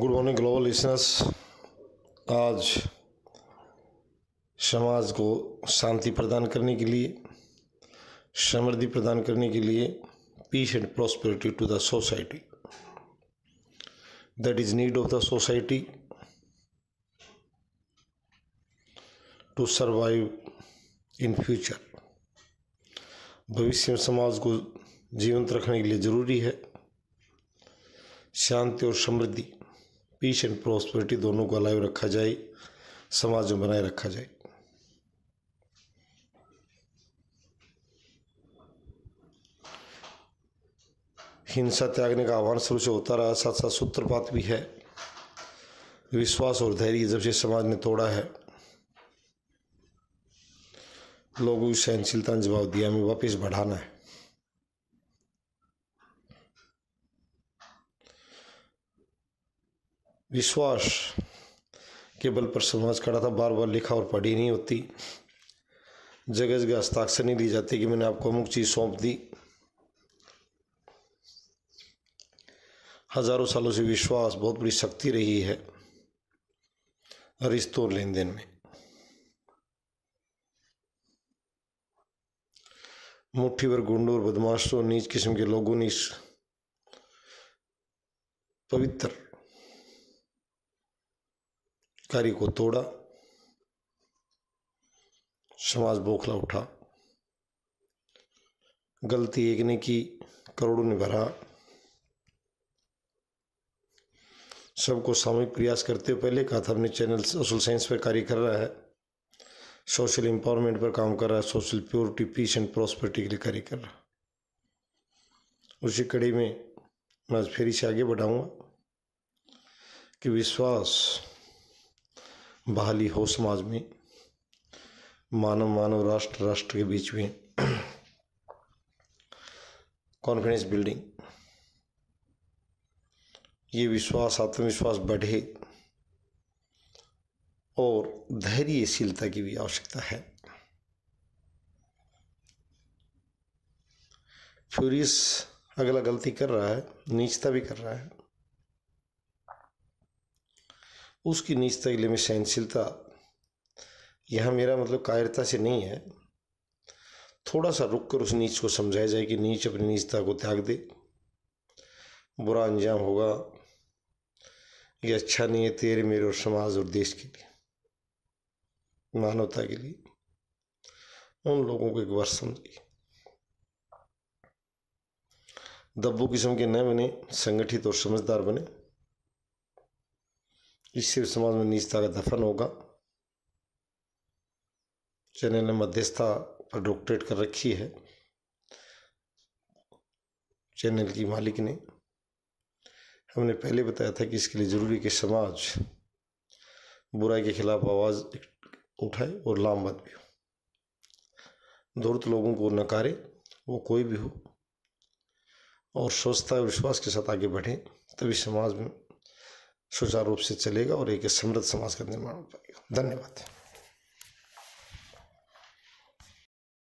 good morning global listeners आज समाज को शांति प्रदान करने के लिए समृद्धि प्रदान करने के लिए peace and prosperity to the society that is need of the society to survive in future भविष्य में समाज को जीवंत रखने के लिए ज़रूरी है शांति और समृद्धि पीस एंड प्रॉस्पेरिटी दोनों को अलाइव रखा जाए समाज में बनाए रखा जाए हिंसा त्यागने का आह्वान शुरू से होता रहा साथ साथ सूत्रपात भी है विश्वास और धैर्य जब से समाज ने तोड़ा है लोगों को सहनशीलता ने जवाब दिया हमें वापस बढ़ाना है विश्वास के बल पर समाज खड़ा था बार बार लिखा और पढ़ी नहीं होती जगह जगह हस्ताक्षर नहीं दी जाती कि मैंने आपको अमुक चीज़ सौंप दी हजारों सालों से विश्वास बहुत बड़ी शक्ति रही है रिश्तों और लेन देन में मुट्ठी भर गुंडों और बदमाशों नीच किस्म के लोगों ने इस पवित्र कार्य को तोड़ा समाज बौखला उठा गलती एक ने की करोड़ों ने भरा सबको सामूहिक प्रयास करते हुए पहले कहा था अपने चैनल सोशल साइंस पर कार्य कर रहा है सोशल एम्पावरमेंट पर काम कर रहा है social purity peace and prosperity के लिए कार्य कर रहा है उसी कड़ी में मैं आज फिर से आगे बढ़ाऊंगा कि विश्वास बहाली हो समाज में मानव मानव राष्ट्र राष्ट्र के बीच में कॉन्फिडेंस बिल्डिंग ये विश्वास आत्मविश्वास बढ़े और धैर्यशीलता की भी आवश्यकता है फ्यूरियस अगला गलती कर रहा है नीचता भी कर रहा है उसकी नीच तगले में सहनशीलता यह मेरा मतलब कायरता से नहीं है थोड़ा सा रुक कर उस नीच को समझाया जाए कि नीच अपनी नीचता को त्याग दे बुरा अंजाम होगा ये अच्छा नहीं है तेरे मेरे और समाज और देश के लिए मानवता के लिए उन लोगों को एक बार समझिए दब्बू किस्म के न बने संगठित और समझदार बने जिससे समाज में निजता का दफन होगा चैनल ने मध्यस्थता पर डॉक्टरेट कर रखी है चैनल की मालिक ने हमने पहले बताया था कि इसके लिए ज़रूरी कि समाज बुराई के खिलाफ आवाज़ उठाए और लामबद भी हो ज़रूरत लोगों को नकारे वो कोई भी हो और स्वच्छता और विश्वास के साथ आगे बढ़े तभी समाज में सुचारू रूप से चलेगा और एक समृद्ध समाज का निर्माण हो पाएगा धन्यवाद